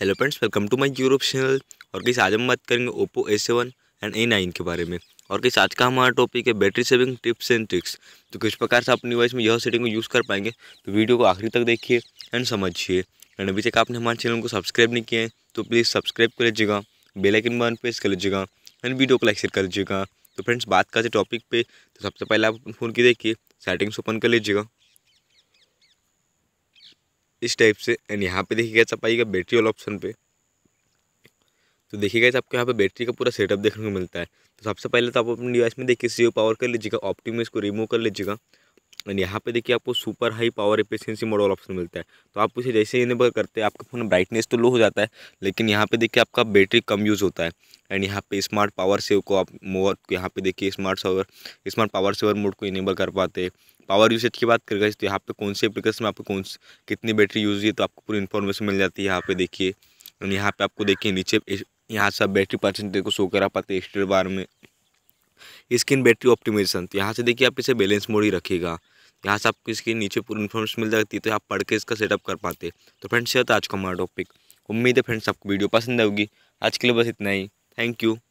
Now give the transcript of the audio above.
hello friends welcome to my Europe channel और किस आज हम बात करेंगे Oppo A seven and A nine के बारे में और किस आज का हमारा टॉपिक है battery saving tips and tricks तो किस प्रकार से अपनी डिवाइस में यह सेटिंग को यूज़ कर पाएंगे तो वीडियो को आखिरी तक देखिए एंड समझिए एंड अभी तक आपने हमारे चैनल को सब्सक्राइब नहीं किया है तो प्लीज़ सब्सक्राइब कर लीजिएगा बेलाइकन बन प्रेस कर लीजिएगा एंड वीडियो को लाइक शेयर कर लीजिएगा तो फ्रेंड्स बात करते टॉपिक पे तो सबसे पहले आप फोन की देखिए सेटिंग्स ओपन कर लीजिएगा इस टाइप से एंड यहाँ पे देखिए गैस आप आइएगा बैटरी वाला ऑप्शन पे तो गैस आपको यहाँ पे बैटरी का पूरा सेटअप देखने को मिलता है तो सबसे पहले तो आप अपने डिवाइस में देखिए सी पावर कर लीजिएगा ऑप्टिमिस को रिमूव कर लीजिएगा एंड यहाँ पे देखिए आपको super high power efficiency mode option मिलता है तो आप उसे जैसे ही इनेबल करते हैं आपका फ़ोन ब्राइटनेस तो लो हो जाता है लेकिन यहाँ पे देखिए आपका बैटरी कम यूज़ होता है एंड यहाँ पे स्मार्ट पावर सेव को आप मोड यहाँ पे देखिए smart saver smart power saver mode को इनेबल कर पाते हैं पावर यूसेज की बात करेगा तो यहाँ पर कौन से एप्लीकेशन में आपको कौन कितनी बैटरी यूज़ हुई तो आपको पूरी इन्फॉर्मेशन मिल जाती है यहाँ पे देखिए एंड यहाँ पे आपको देखिए नीचे यहाँ से आप बैटरी परसेंटेज को शो करा पाते हैं स्टेट बार में स्क्रीन बैटरी ऑप्टिमाइजेशन तो यहाँ से देखिए आप इसे बैलेंस मोड ही रखेगा यहाँ से आपको इसके नीचे पूरी इन्फॉर्मेशन मिल जाती है तो आप पढ़ के इसका सेटअप कर पाते तो फ्रेंड्स ये था आज का हमारा टॉपिक उम्मीद है फ्रेंड्स आपको वीडियो पसंद आएगी आज के लिए बस इतना ही थैंक यू